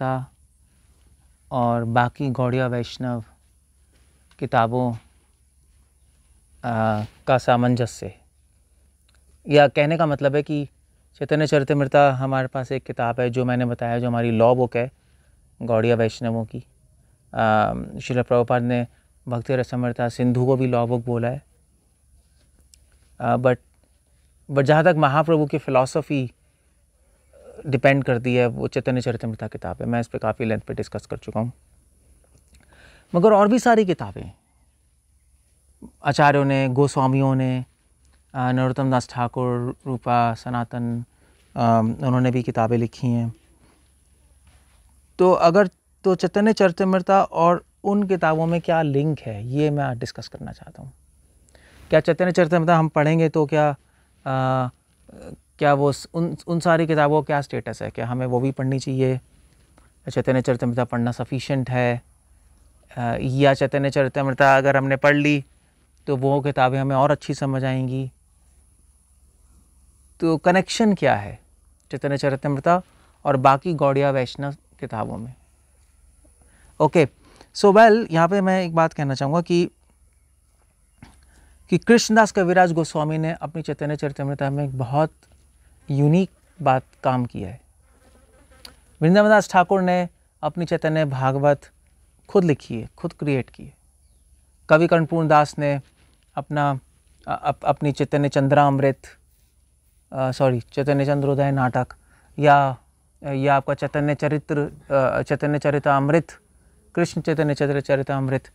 गीता और बाकी गौड़िया वैष्णव किताबों आ, का सामंजस्य या कहने का मतलब है कि चैतन्य चरितमृता हमारे पास एक किताब है जो मैंने बताया जो हमारी लॉ बुक है गौड़िया वैष्णवों की शिला प्रभुपाद ने भक्ति रसमृता सिंधु को भी लॉ बुक बोला है बट बट जहाँ तक महाप्रभु की फ़िलासफ़ी डिपेंड करती है वो चैतन्य चरितमृता किताब है मैं इस पर काफ़ी लेंथ पे डिस्कस कर चुका हूँ मगर और भी सारी किताबें आचार्यों ने गोस्वामियों ने नरोत्तम दास ठाकुर रूपा सनातन उन्होंने भी किताबें लिखी हैं तो अगर तो चैतन्य चरितमृता और उन किताबों में क्या लिंक है ये मैं डिस्कस करना चाहता हूँ क्या चैतन्य चरितमृता हम पढ़ेंगे तो क्या आ, क्या वो उन उन सारी किताबों का क्या स्टेटस है क्या हमें वो भी पढ़नी चाहिए चैतन्य अच्छा, चरितमृता पढ़ना सफिशेंट है या चैतन्य चरितमृता अगर हमने पढ़ ली तो वो किताबें हमें और अच्छी समझ आएंगी तो कनेक्शन क्या है चैतन्य चरितमृता और बाकी गौड़िया वैष्णव किताबों में ओके सो वेल यहाँ पे मैं एक बात कहना चाहूँगा कि कि कृष्णदास कविराज गोस्वामी ने अपनी चैतन्य चरितमृता में एक बहुत यूनिक बात काम किया है वृंदावन दास ठाकुर ने अपनी चैतन्य भागवत खुद लिखी है खुद क्रिएट की है कवि कर्णपूर्ण दास ने अपना अप, अपनी चैतन्य चंद्रामृत सॉरी चैतन्य चंद्रोदय नाटक या या आपका चैतन्य चरित्र चैतन्य अमृत कृष्ण चैतन्य चरित अमृत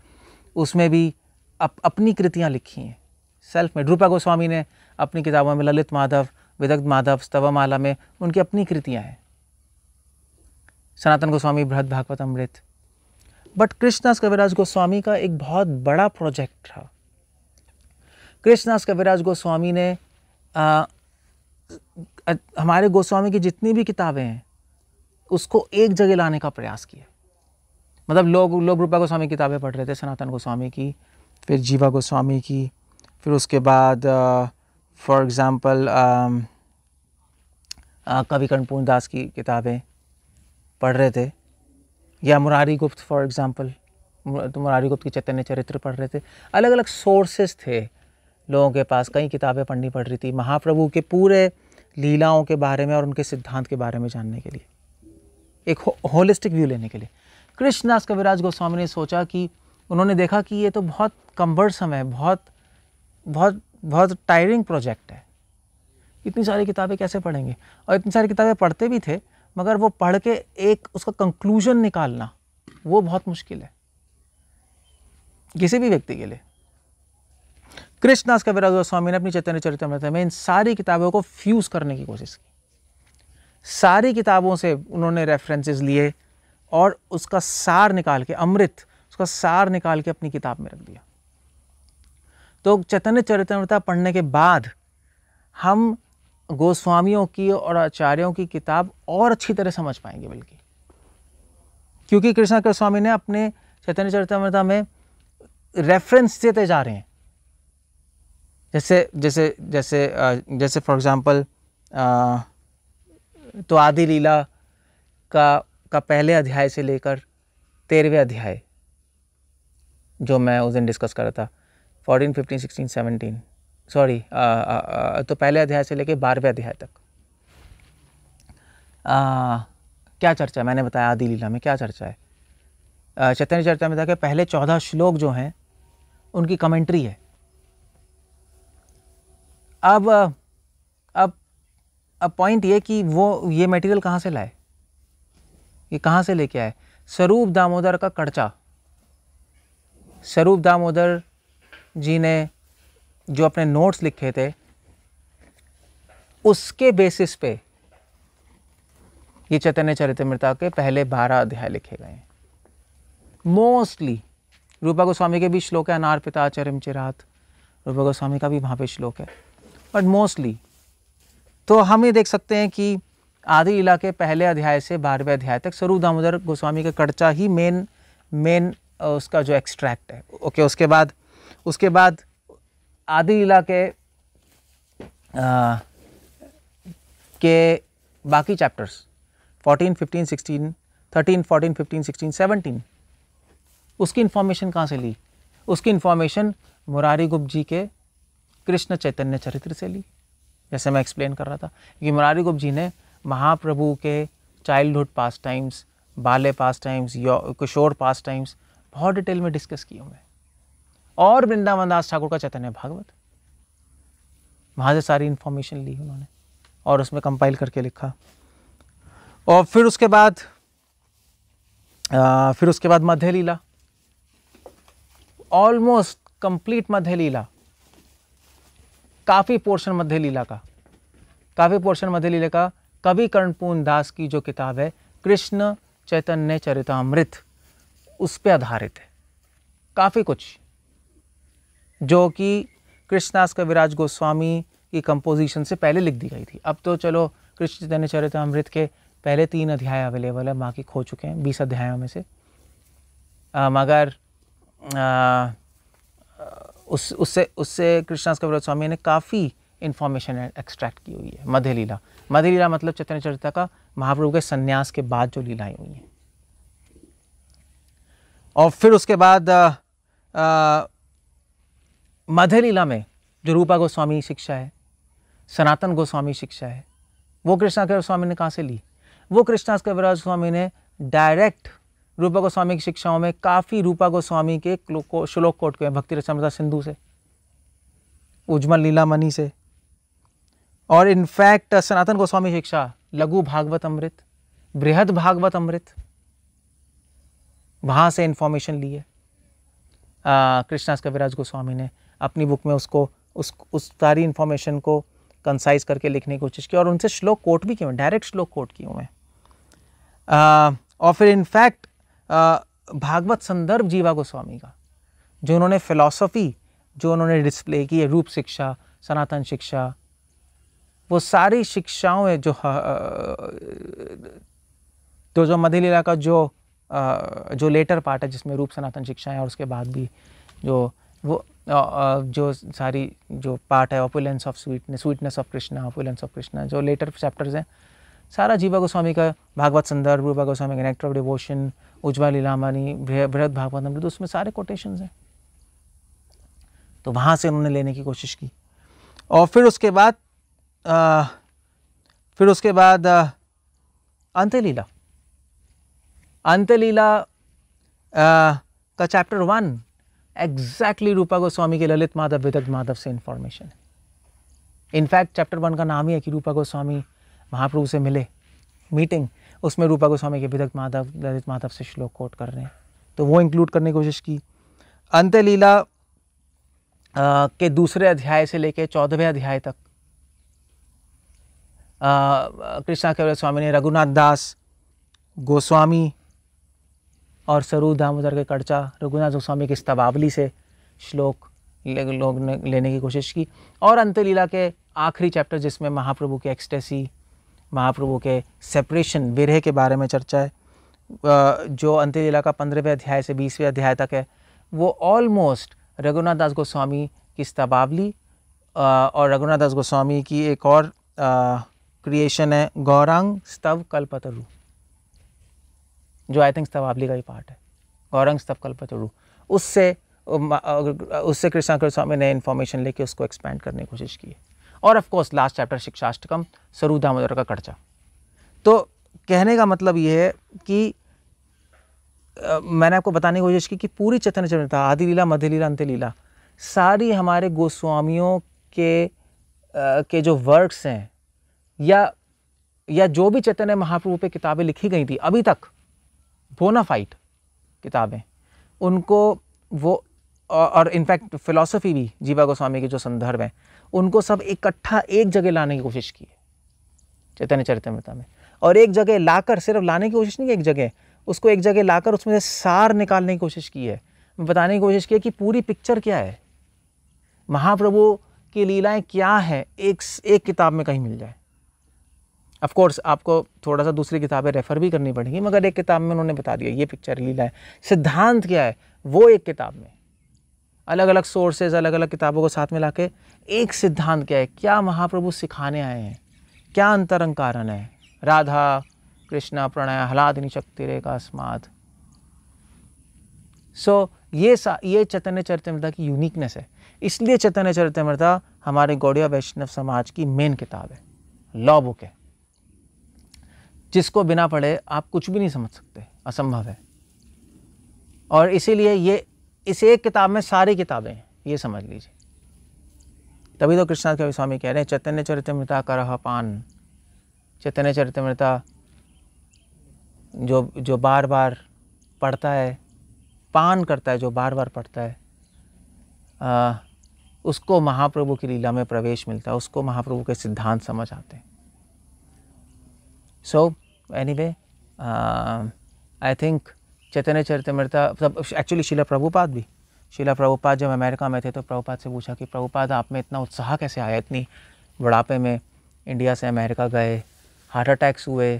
उसमें भी अप, अपनी कृतियाँ लिखी हैं सेल्फ मेड रूपा गोस्वामी ने अपनी किताबों में ललित माधव विदग्ध माधव माला में उनकी अपनी कृतियाँ हैं सनातन गोस्वामी बृहद भागवत अमृत बट कृष्णदास कविराज गोस्वामी का एक बहुत बड़ा प्रोजेक्ट था कृष्णदास कविराज गोस्वामी ने आ, आ, हमारे गोस्वामी की जितनी भी किताबें हैं उसको एक जगह लाने का प्रयास किया मतलब लोग लोग रूपा गोस्वामी किताबें पढ़ रहे थे सनातन गोस्वामी की फिर जीवा गोस्वामी की फिर उसके बाद आ, फॉर एग्ज़ाम्पल um, uh, कवि कर्णपूर्ण दास की किताबें पढ़ रहे थे या मुरारी गुप्त फॉर एग्ज़ाम्पल तो मुरारी गुप्त की चैतन्य चरित्र पढ़ रहे थे अलग अलग सोर्सेस थे लोगों के पास कई किताबें पढ़नी पड़ रही थी महाप्रभु के पूरे लीलाओं के बारे में और उनके सिद्धांत के बारे में जानने के लिए एक होलिस्टिक व्यू लेने के लिए कृष्णदास कविराज गोस्वामी ने सोचा कि उन्होंने देखा कि ये तो बहुत कम्बरसम है बहुत बहुत बहुत टायरिंग प्रोजेक्ट है इतनी सारी किताबें कैसे पढ़ेंगे और इतनी सारी किताबें पढ़ते भी थे मगर वो पढ़ के एक उसका कंक्लूजन निकालना वो बहुत मुश्किल है किसी भी व्यक्ति के लिए कृष्णदास कविराज गोस्वामी ने अपनी चैतन्य चरितमृत में इन सारी किताबों को फ्यूज़ करने की कोशिश की सारी किताबों से उन्होंने रेफरेंसेस लिए और उसका सार निकाल के अमृत उसका सार निकाल के अपनी किताब में रख दिया तो चैतन्य चरितमृता पढ़ने के बाद हम गोस्वामियों की और आचार्यों की किताब और अच्छी तरह समझ पाएंगे बल्कि क्योंकि कृष्णा के स्वामी ने अपने चैतन्य चरितमृता में रेफरेंस देते जा रहे हैं जैसे जैसे जैसे जैसे फॉर एग्ज़ाम्पल तो आदि लीला का का पहले अध्याय से लेकर तेरहवें अध्याय जो मैं उस दिन डिस्कस कर रहा था fourteen fifteen sixteen seventeen sorry तो पहले अध्याय से लेकर बारहवें अध्याय तक आ, क्या चर्चा है मैंने बताया आदि लीला में क्या चर्चा है चैतन्य चर्चा में था कि पहले चौदह श्लोक जो हैं उनकी कमेंट्री है अब अब अब पॉइंट ये कि वो ये मटेरियल कहाँ से लाए ये कहाँ से लेके आए स्वरूप दामोदर का कड़चा स्वरूप दामोदर जी ने जो अपने नोट्स लिखे थे उसके बेसिस पे ये चैतन्य चरितमृता के पहले बारह अध्याय लिखे गए हैं मोस्टली रूपा गोस्वामी के भी श्लोक है अनार पिता चरम चिरात रूपा गोस्वामी का भी वहाँ पे श्लोक है बट मोस्टली तो हम ये देख सकते हैं कि आदि लीला के पहले अध्याय से बारहवें अध्याय तक स्वरूप दामोदर गोस्वामी का कड़चा ही मेन मेन उसका जो एक्सट्रैक्ट है ओके उसके बाद उसके बाद आदि इलाके के बाकी चैप्टर्स 14, 15, 16, 13, 14, 15, 16, 17 उसकी इन्फॉर्मेशन कहाँ से ली उसकी इन्फॉर्मेशन मुरारी गुप्त जी के कृष्ण चैतन्य चरित्र से ली जैसे मैं एक्सप्लेन कर रहा था कि मुरारी गुप्त जी ने महाप्रभु के चाइल्डहुड पास टाइम्स बाले पास टाइम्स किशोर पास टाइम्स बहुत डिटेल में डिस्कस किए हुए हैं और वृंदावन दास ठाकुर का चैतन्य भागवत वहां से सारी इंफॉर्मेशन ली उन्होंने और उसमें कंपाइल करके लिखा और फिर उसके बाद आ, फिर उसके बाद मध्य लीला ऑलमोस्ट कंप्लीट मध्य लीला काफ़ी पोर्शन मध्य लीला का काफ़ी पोर्शन मध्य लीला का कवि कर्णपूर्ण दास की जो किताब है कृष्ण चैतन्य चरितामृत उस पर आधारित है काफ़ी कुछ जो कि का कविराज गोस्वामी की कंपोजिशन से पहले लिख दी गई थी अब तो चलो कृष्ण चैतन्य चरितमृत के पहले तीन अध्याय अवेलेबल है बाकी खो चुके हैं बीस अध्यायों में से आ, मगर आ, उस उससे उससे का कविराज स्वामी ने काफ़ी इन्फॉर्मेशन एक्सट्रैक्ट की हुई है मध्य लीला मध्य लीला मतलब चैतन्य चरित्र का महाप्रभु के संन्यास के बाद जो लीलाएँ हुई हैं और फिर उसके बाद आ, आ, मध्य लीला में जो रूपा गोस्वामी शिक्षा है सनातन गोस्वामी शिक्षा है वो कृष्णा के स्वामी ने कहाँ से ली वो कृष्णा कविराज स्वामी ने डायरेक्ट रूपा गोस्वामी की शिक्षाओं में काफ़ी रूपा गोस्वामी के श्लोक कोट के भक्ति रचमृता सिंधु से उज्जवल लीला मनी से और इनफैक्ट सनातन गोस्वामी शिक्षा लघु भागवत अमृत बृहद भागवत अमृत वहाँ से इन्फॉर्मेशन ली है कृष्णास कविराज गोस्वामी ने अपनी बुक में उसको उस उस सारी इन्फॉर्मेशन को कंसाइज करके लिखने की कोशिश की और उनसे श्लोक कोट भी किए हुए डायरेक्ट श्लोक कोट किए हुए हैं और फिर इनफैक्ट भागवत संदर्भ जीवा गोस्वामी का जो उन्होंने फिलॉसफी जो उन्होंने डिस्प्ले की है रूप शिक्षा सनातन शिक्षा वो सारी शिक्षाओं है जो तो जो मध्य लीला का जो जो लेटर पार्ट है जिसमें रूप सनातन शिक्षाएं और उसके बाद भी जो वो जो सारी जो पार्ट है opulence of sweetness sweetness of Krishna opulence of Krishna जो लेटर चैप्टर्स हैं सारा जीवा गोस्वामी का भागवत संदर्भ रूपा गोस्वामी का nectar of devotion Ujjwal Leelamani Brihad Bhagavat अमृत तो उसमें सारे कोटेशन हैं तो वहाँ से उन्होंने लेने की कोशिश की और फिर उसके बाद आ, फिर उसके बाद अंत्यलीला अंत्यलीला का chapter one exactly Rupa Goswami के ललित माधव विदग्ध माधव से इन्फॉर्मेशन है इनफैक्ट चैप्टर वन का नाम ही है कि रूपा गोस्वामी महाप्रभु से मिले मीटिंग उसमें रूपा गोस्वामी के विदग्ध माधव ललित माधव से श्लोक कोट कर रहे हैं तो वो इंक्लूड करने की कोशिश की अंत्यलीला के दूसरे अध्याय से लेकर चौदहवें अध्याय तक कृष्णा केवल स्वामी ने रघुनाथ दास गोस्वामी और सरू दामोदर के कड़चा रघुनाथ गोस्वामी की इस्तवावली से श्लोक लोग ने लेने की कोशिश की और अंतलीला के आखिरी चैप्टर जिसमें महाप्रभु के एक्सटेसी महाप्रभु के सेपरेशन विरह के बारे में चर्चा है जो अंत्यलीला का पंद्रहवें अध्याय से बीसवें अध्याय तक है वो ऑलमोस्ट रघुनाथ दास गोस्वामी की स्तबावली और रघुनाथ दास गोस्वामी की एक और क्रिएशन है गौरांग स्तव कल्पतरू जो आई थिंक तवाबली का ही पार्ट है गौरंग स्तव कल्पतरु उससे उससे कृष्णा स्वामी ने इन्फॉर्मेशन लेके उसको एक्सपैंड करने की कोशिश की है और ऑफकोर्स लास्ट चैप्टर शिक्षाष्टकम सरू दामोदर का कर्जा तो कहने का मतलब ये है कि मैंने आपको बताने की कोशिश की कि पूरी चैतन्य चरिता आदि लीला मध्य लीला अंत्य लीला सारी हमारे गोस्वामियों के आ, के जो वर्क्स हैं या या जो भी चैतन्य महाप्रभु पे किताबें लिखी गई थी अभी तक बोनाफाइट किताबें उनको वो और इनफैक्ट फ़िलासफ़ी भी जीवा गोस्वामी के जो संदर्भ हैं उनको सब इकट्ठा एक, एक जगह लाने की कोशिश की है चैतन्य चरितमृता में और एक जगह लाकर सिर्फ लाने की कोशिश नहीं की एक जगह उसको एक जगह लाकर उसमें से सार निकालने की कोशिश की है बताने की कोशिश की है कि पूरी पिक्चर क्या है महाप्रभु की लीलाएं क्या हैं एक एक किताब में कहीं मिल जाए ऑफकोर्स आपको थोड़ा सा दूसरी किताबें रेफ़र भी करनी पड़ेंगी मगर एक किताब में उन्होंने बता दिया ये पिक्चर लीला है सिद्धांत क्या है वो एक किताब में अलग अलग सोर्सेज अलग अलग किताबों को साथ में ला के एक सिद्धांत क्या है क्या महाप्रभु सिखाने आए हैं क्या अंतरंग कारण है राधा कृष्णा प्रणय हलादिनी शक्ति रेखा स्माद सो so, ये सा ये चैतन्य चरितमृता की यूनिकनेस है इसलिए चैतन्य चरितमृता हमारे गौड़िया वैष्णव समाज की मेन किताब है लॉ बुक है जिसको बिना पढ़े आप कुछ भी नहीं समझ सकते असंभव है और इसीलिए ये इस एक किताब में सारी किताबें हैं ये समझ लीजिए तभी तो कृष्णनाथ कवि स्वामी कह रहे हैं चैतन्य का कर पान चैतन्य मृता जो जो बार बार पढ़ता है पान करता है जो बार बार पढ़ता है आ, उसको महाप्रभु की लीला में प्रवेश मिलता है उसको महाप्रभु के सिद्धांत समझ आते हैं so so, anyway I think Chaitanya Charitamrita सब एक्चुअली शिला प्रभुपाद भी शिला प्रभुपाद जब अमेरिका में थे तो प्रभुपाद से पूछा कि प्रभुपाद आप में इतना उत्साह कैसे आया इतनी बुढ़ापे में इंडिया से अमेरिका गए हार्ट अटैक्स हुए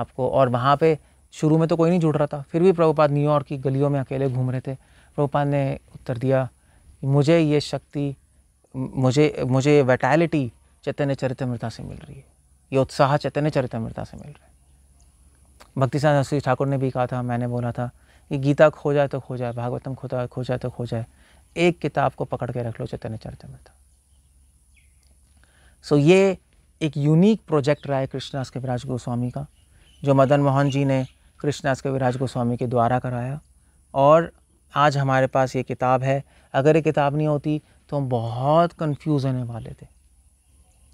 आपको और वहाँ पे शुरू में तो कोई नहीं जुड़ रहा था फिर भी प्रभुपाद न्यूयॉर्क की गलियों में अकेले घूम रहे थे प्रभुपाद ने उत्तर दिया मुझे ये शक्ति मुझे मुझे वैटैलिटी चैतन्य चरितमृता से मिल रही है ये उत्साह चैतन्य चरितमृता से मिल रहा है भक्ति श्री ठाकुर ने भी कहा था मैंने बोला था कि गीता खो जाए तो खो जाए भागवतम खो जाए खो जाए तो खो जाए एक किताब को पकड़ के रख लो चैतन्य चरितमृत सो so, ये एक यूनिक प्रोजेक्ट रहा है कृष्णास के विराज गोस्वामी का जो मदन मोहन जी ने कृष्णास के विराज गोस्वामी के द्वारा कराया और आज हमारे पास ये किताब है अगर ये किताब नहीं होती तो हम बहुत कन्फ्यूज़ होने वाले थे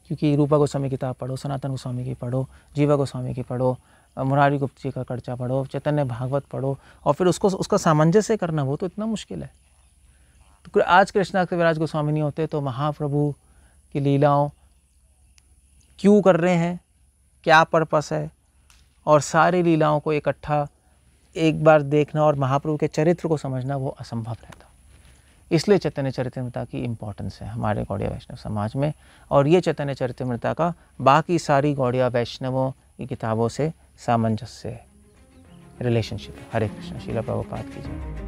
क्योंकि रूपा गोस्वामी किताब पढ़ो सनातन गोस्वामी की पढ़ो जीवा गोस्वामी की पढ़ो मुरारी गुप्त जी का कर्चा पढ़ो चैतन्य भागवत पढ़ो और फिर उसको उसका सामंजस्य करना वो तो इतना मुश्किल है तो आज कृष्णा विराज गोस्वामी नहीं होते तो महाप्रभु की लीलाओं क्यों कर रहे हैं क्या पर्पस है और सारी लीलाओं को इकट्ठा एक बार देखना और महाप्रभु के चरित्र को समझना वो असंभव रहता इसलिए चैतन्य चरित्रमृता की इम्पोर्टेंस है हमारे गौड़िया वैष्णव समाज में और ये चैतन्य चरित्रमृता का बाकी सारी गौड़िया वैष्णवों की किताबों से सामंजस्य रिलेशनशिप हरे कृष्ण शीला प्रभुपात की जाए